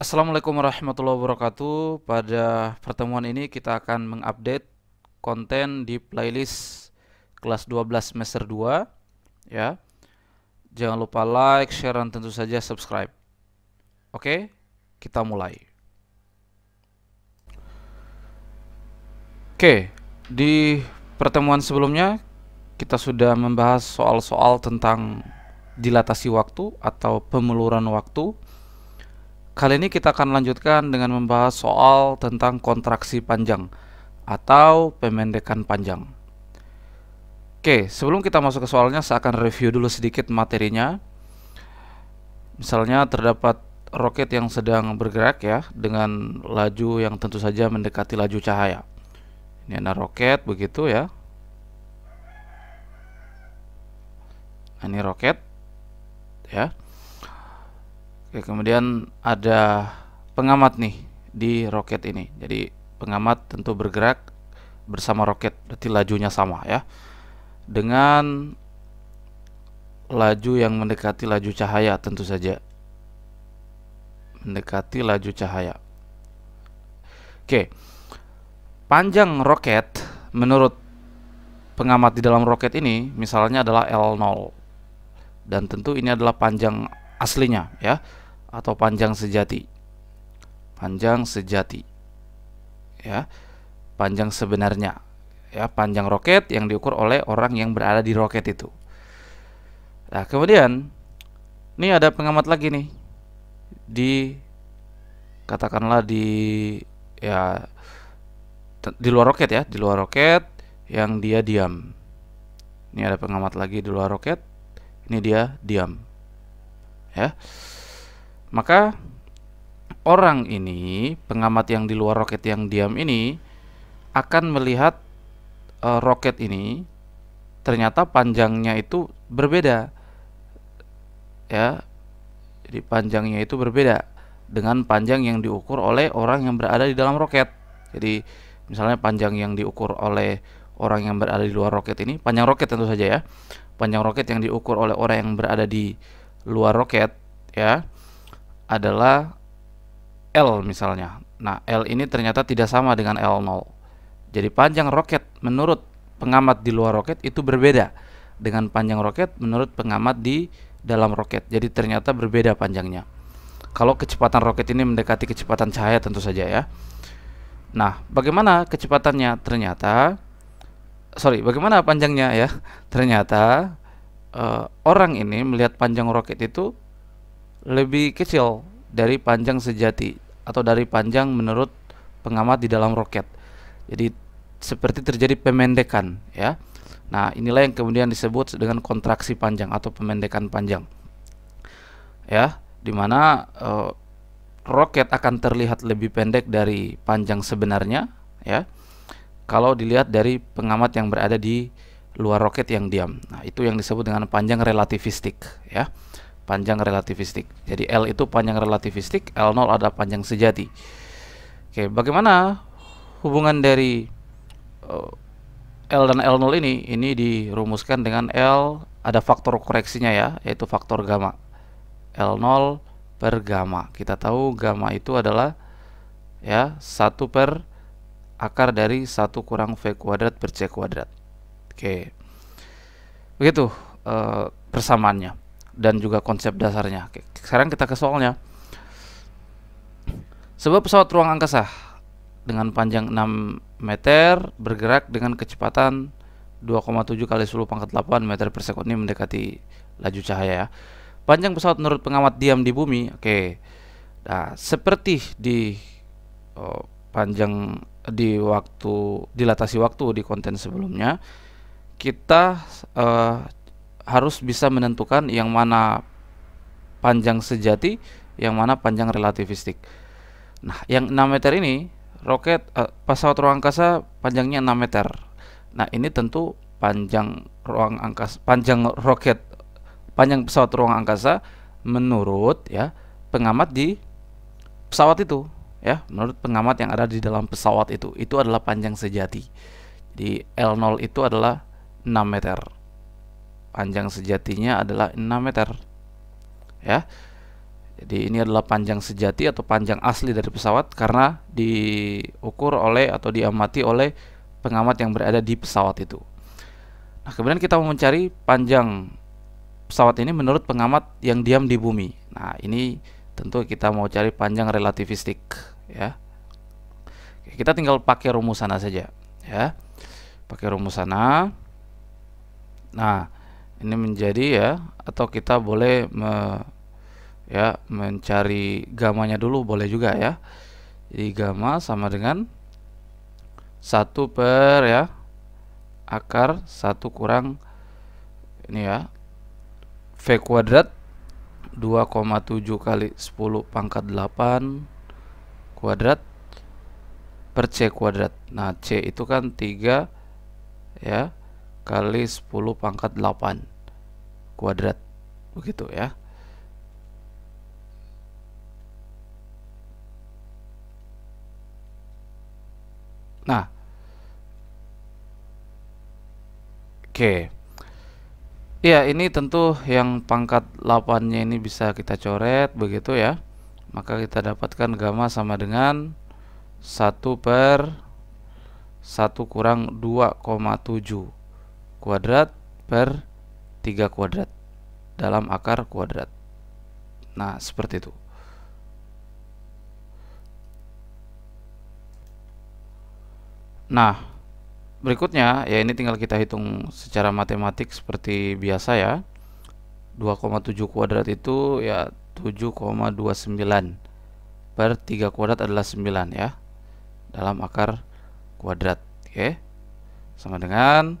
Assalamualaikum warahmatullahi wabarakatuh. Pada pertemuan ini kita akan mengupdate konten di playlist kelas 12 semester 2 ya. Jangan lupa like, share dan tentu saja subscribe. Oke, kita mulai. Oke, di pertemuan sebelumnya kita sudah membahas soal-soal tentang dilatasi waktu atau pemeluran waktu Kali ini kita akan lanjutkan dengan membahas soal tentang kontraksi panjang atau pemendekan panjang. Oke, sebelum kita masuk ke soalnya, saya akan review dulu sedikit materinya. Misalnya terdapat roket yang sedang bergerak ya dengan laju yang tentu saja mendekati laju cahaya. Ini ada roket begitu ya. Nah, ini roket ya. Oke, kemudian ada pengamat nih di roket ini. Jadi pengamat tentu bergerak bersama roket, berarti lajunya sama ya. Dengan laju yang mendekati laju cahaya tentu saja. Mendekati laju cahaya. Oke. Panjang roket menurut pengamat di dalam roket ini misalnya adalah L0. Dan tentu ini adalah panjang aslinya ya atau panjang sejati. Panjang sejati. Ya. Panjang sebenarnya. Ya, panjang roket yang diukur oleh orang yang berada di roket itu. Nah, kemudian ini ada pengamat lagi nih di katakanlah di ya di luar roket ya, di luar roket yang dia diam. Ini ada pengamat lagi di luar roket. Ini dia diam ya maka orang ini pengamat yang di luar roket yang diam ini akan melihat e, roket ini ternyata panjangnya itu berbeda ya jadi panjangnya itu berbeda dengan panjang yang diukur oleh orang yang berada di dalam roket jadi misalnya panjang yang diukur oleh orang yang berada di luar roket ini panjang roket tentu saja ya panjang roket yang diukur oleh orang yang berada di luar roket ya adalah L misalnya. Nah, L ini ternyata tidak sama dengan L0. Jadi panjang roket menurut pengamat di luar roket itu berbeda dengan panjang roket menurut pengamat di dalam roket. Jadi ternyata berbeda panjangnya. Kalau kecepatan roket ini mendekati kecepatan cahaya tentu saja ya. Nah, bagaimana kecepatannya? Ternyata sorry, bagaimana panjangnya ya? Ternyata uh, orang ini melihat panjang roket itu lebih kecil dari panjang sejati atau dari panjang menurut pengamat di dalam roket. Jadi seperti terjadi pemendekan ya. Nah, inilah yang kemudian disebut dengan kontraksi panjang atau pemendekan panjang. Ya, Dimana e, eh, roket akan terlihat lebih pendek dari panjang sebenarnya ya. Kalau dilihat dari pengamat yang berada di luar roket yang diam. Nah, itu yang disebut dengan panjang relativistik ya. Panjang relativistik. Jadi L itu panjang relativistik, L0 ada panjang sejati. Oke, bagaimana hubungan dari eh, L dan L0 ini ini dirumuskan dengan L ada faktor koreksinya ya, yaitu faktor gamma. L0 per gamma. Kita tahu gamma itu adalah ya 1 per akar dari 1 kurang V kuadrat per C kuadrat. Oke. Begitu uh, persamaannya dan juga konsep dasarnya. Oke, sekarang kita ke soalnya. Sebab pesawat ruang angkasa dengan panjang 6 meter bergerak dengan kecepatan 2,7 kali 10 pangkat 8 meter per sekon ini mendekati laju cahaya ya. Panjang pesawat menurut pengamat diam di bumi, oke. Nah, seperti di oh, panjang di waktu dilatasi waktu di konten sebelumnya, kita uh, harus bisa menentukan yang mana panjang sejati, yang mana panjang relativistik. Nah, yang 6 meter ini roket uh, pesawat ruang angkasa panjangnya 6 meter. Nah, ini tentu panjang ruang angkasa panjang roket panjang pesawat ruang angkasa menurut ya pengamat di pesawat itu ya menurut pengamat yang ada di dalam pesawat itu itu adalah panjang sejati di L0 itu adalah 6 meter. Panjang sejatinya adalah 6 meter. Ya. Jadi ini adalah panjang sejati atau panjang asli dari pesawat karena diukur oleh atau diamati oleh pengamat yang berada di pesawat itu. Nah, kemudian kita mau mencari panjang pesawat ini menurut pengamat yang diam di bumi. Nah, ini tentu kita mau cari panjang relativistik, ya. Kita tinggal pakai rumus sana saja, ya. Pakai rumus sana. Nah, ini menjadi ya atau kita boleh me, ya mencari gamanya dulu boleh juga ya. Jadi gamma sama dengan 1 per ya akar 1 kurang ini ya V kuadrat 2,7 kali 10 pangkat 8 kuadrat per C kuadrat. Nah, C itu kan 3 ya kali 10 pangkat 8 kuadrat begitu ya nah oke okay. ya ini tentu yang pangkat 8 nya ini bisa kita coret begitu ya maka kita dapatkan gamma sama dengan 1 per 1 kurang 2,7 kuadrat per 3 kuadrat dalam akar kuadrat. Nah, seperti itu. Nah, berikutnya ya ini tinggal kita hitung secara matematik seperti biasa ya. 2,7 kuadrat itu ya 7,29 per 3 kuadrat adalah 9 ya dalam akar kuadrat. Oke. Sama dengan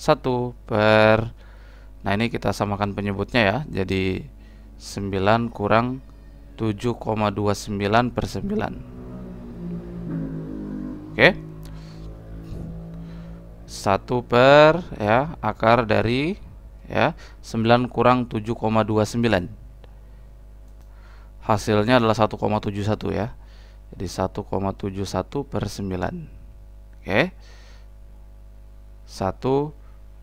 1 per nah ini kita samakan penyebutnya ya jadi 9 kurang 7,29 per 9 oke okay. 1 per ya akar dari ya 9 kurang 7,29 hasilnya adalah 1,71 ya. Jadi 1,71 per 9. Oke. Okay. 1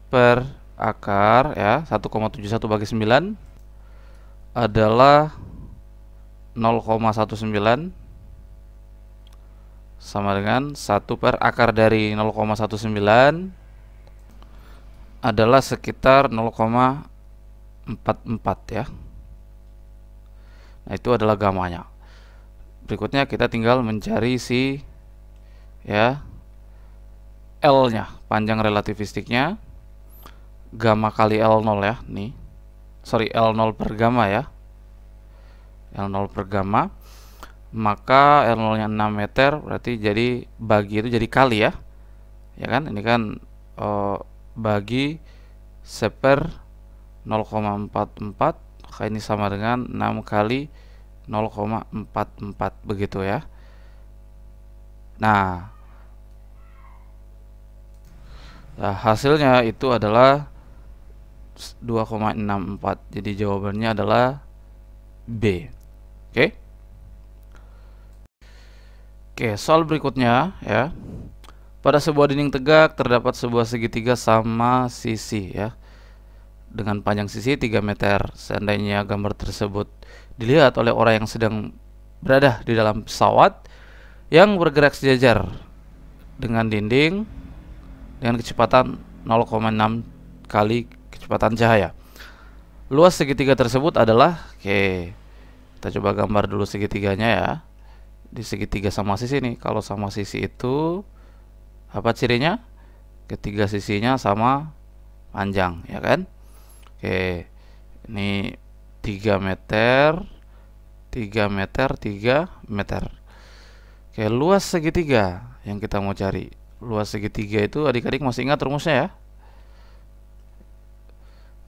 per akar ya 1,71 bagi 9 adalah 0,19 sama dengan 1 per akar dari 0,19 adalah sekitar 0,44 ya Nah itu adalah gamanya Berikutnya kita tinggal mencari si ya L nya panjang relativistiknya gamma kali L0 ya, nih. Sorry, L0 per gamma ya. L0 per gamma. Maka L0-nya 6 meter, berarti jadi bagi itu jadi kali ya. Ya kan? Ini kan eh, bagi seper 0,44 ini sama dengan 6 kali 0,44 begitu ya. Nah, nah hasilnya itu adalah 2,64 jadi jawabannya adalah B oke okay? Oke, soal berikutnya ya. Pada sebuah dinding tegak terdapat sebuah segitiga sama sisi ya. Dengan panjang sisi 3 meter. Seandainya gambar tersebut dilihat oleh orang yang sedang berada di dalam pesawat yang bergerak sejajar dengan dinding dengan kecepatan 0,6 kali kecepatan cahaya. Luas segitiga tersebut adalah oke. Kita coba gambar dulu segitiganya ya. Di segitiga sama sisi nih. Kalau sama sisi itu apa cirinya? Ketiga sisinya sama panjang, ya kan? Oke. Ini 3 meter 3 meter 3 meter Oke luas segitiga yang kita mau cari luas segitiga itu adik-adik masih ingat rumusnya ya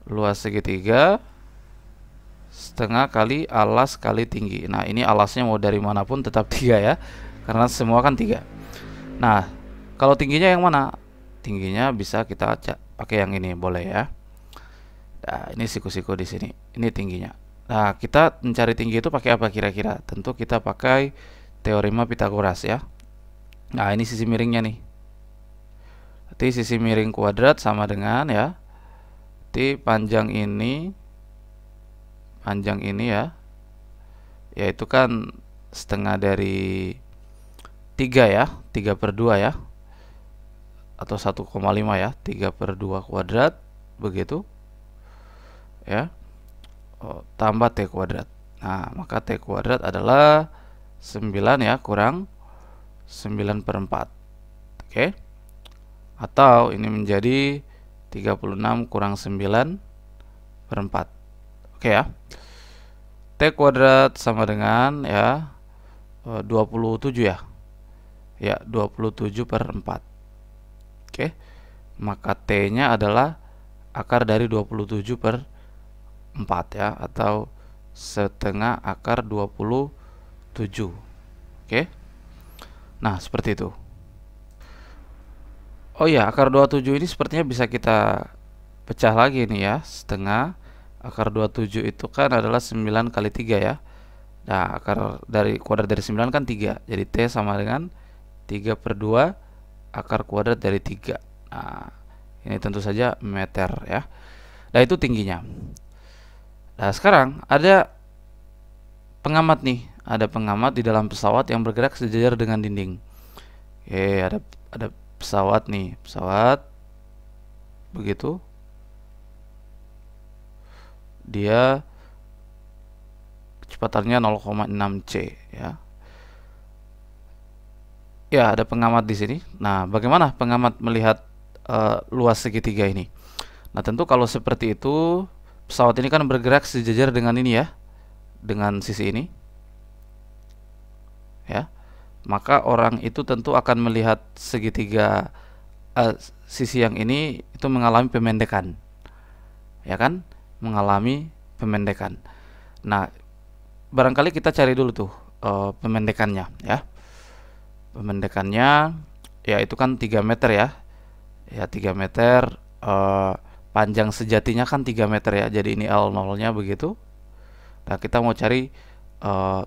luas segitiga setengah kali alas kali tinggi nah ini alasnya mau dari manapun tetap tiga ya karena semua kan tiga nah kalau tingginya yang mana tingginya bisa kita pakai yang ini boleh ya nah ini siku-siku di sini ini tingginya nah kita mencari tinggi itu pakai apa kira-kira tentu kita pakai teorema Pitagoras ya nah ini sisi miringnya nih berarti sisi miring kuadrat sama dengan ya berarti panjang ini panjang ini ya yaitu kan setengah dari 3 ya 3 per 2 ya atau 1,5 ya 3 per 2 kuadrat begitu ya oh, tambah T kuadrat nah maka T kuadrat adalah 9 ya kurang 9 per 4 oke okay? atau ini menjadi 36 kurang 9 per 4 oke okay ya T kuadrat sama dengan ya 27 eh, ya ya 27 per 4 oke okay. maka T nya adalah akar dari 27 per 4 ya atau setengah akar 27 oke okay. nah seperti itu Oh iya, akar 27 ini sepertinya bisa kita pecah lagi nih ya, setengah. Akar 27 itu kan adalah 9 kali 3 ya. Nah, akar dari kuadrat dari 9 kan 3. Jadi T sama dengan 3 per 2 akar kuadrat dari 3. Nah, ini tentu saja meter ya. Nah, itu tingginya. Nah, sekarang ada pengamat nih. Ada pengamat di dalam pesawat yang bergerak sejajar dengan dinding. Oke, ada ada pesawat nih pesawat begitu dia kecepatannya 0,6 c ya ya ada pengamat di sini nah bagaimana pengamat melihat uh, luas segitiga ini nah tentu kalau seperti itu pesawat ini kan bergerak sejajar dengan ini ya dengan sisi ini ya maka orang itu tentu akan melihat segitiga uh, sisi yang ini itu mengalami pemendekan. Ya kan? Mengalami pemendekan. Nah, barangkali kita cari dulu tuh uh, pemendekannya ya. Pemendekannya ya itu kan 3 meter ya. Ya 3 meter uh, panjang sejatinya kan 3 meter ya. Jadi ini L 0 nya begitu. Nah, kita mau cari uh,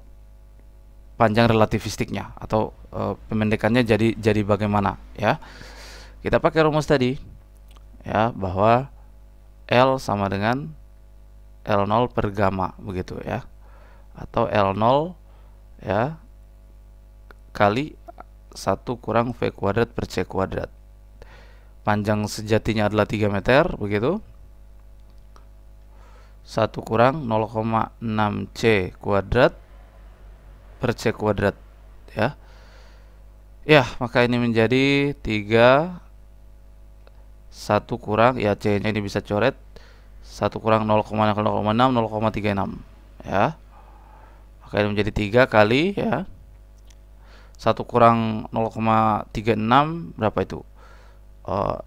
panjang relativistiknya atau e, eh, pemendekannya jadi jadi bagaimana ya kita pakai rumus tadi ya bahwa L sama dengan L0 per gamma begitu ya atau L0 ya kali satu kurang V kuadrat per C kuadrat panjang sejatinya adalah 3 meter begitu 1 kurang 0,6 C kuadrat per C kuadrat ya. Ya, maka ini menjadi 3 1 kurang ya C-nya ini bisa coret 1 kurang 0,6 0,36 ya. Maka ini menjadi 3 kali ya. 1 kurang 0,36 berapa itu? Uh,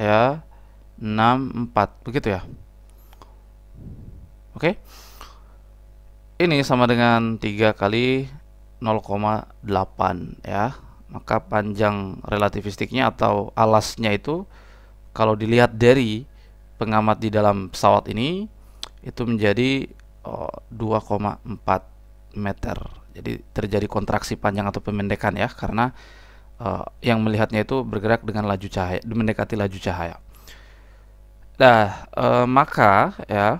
eh, 0, ya 64 begitu ya. Oke. Okay? ini sama dengan 3 kali 0,8 ya maka panjang relativistiknya atau alasnya itu kalau dilihat dari pengamat di dalam pesawat ini itu menjadi oh, koma 2,4 meter jadi terjadi kontraksi panjang atau pemendekan ya karena uh, yang melihatnya itu bergerak dengan laju cahaya mendekati laju cahaya nah uh, maka ya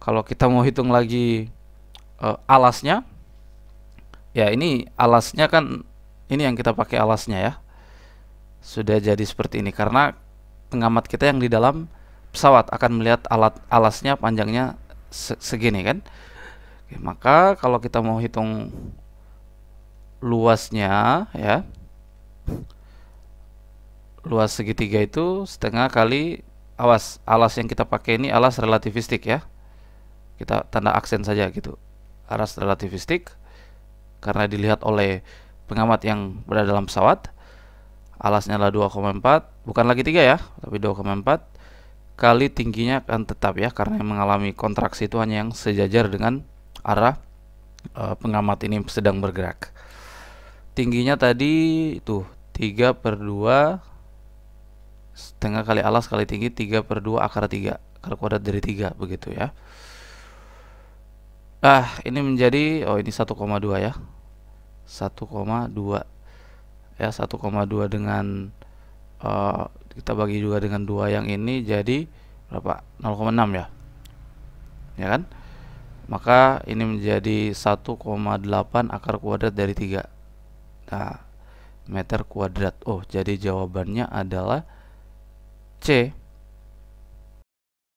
kalau kita mau hitung lagi uh, alasnya ya ini alasnya kan ini yang kita pakai alasnya ya sudah jadi seperti ini karena pengamat kita yang di dalam pesawat akan melihat alat alasnya panjangnya segini kan Oke, maka kalau kita mau hitung luasnya ya luas segitiga itu setengah kali awas alas yang kita pakai ini alas relativistik ya kita tanda aksen saja gitu aras relativistik karena dilihat oleh pengamat yang berada dalam pesawat alasnya adalah 2,4 bukan lagi 3 ya tapi 2,4 kali tingginya akan tetap ya karena yang mengalami kontraksi itu hanya yang sejajar dengan arah e, pengamat ini sedang bergerak tingginya tadi itu 3 per 2 setengah kali alas kali tinggi 3 per 2 akar 3 akar kuadrat dari 3 begitu ya ah ini menjadi oh ini 1,2 ya 1,2 ya 1,2 dengan uh, kita bagi juga dengan dua yang ini jadi berapa 0,6 ya ya kan maka ini menjadi 1,8 akar kuadrat dari 3 nah meter kuadrat oh jadi jawabannya adalah C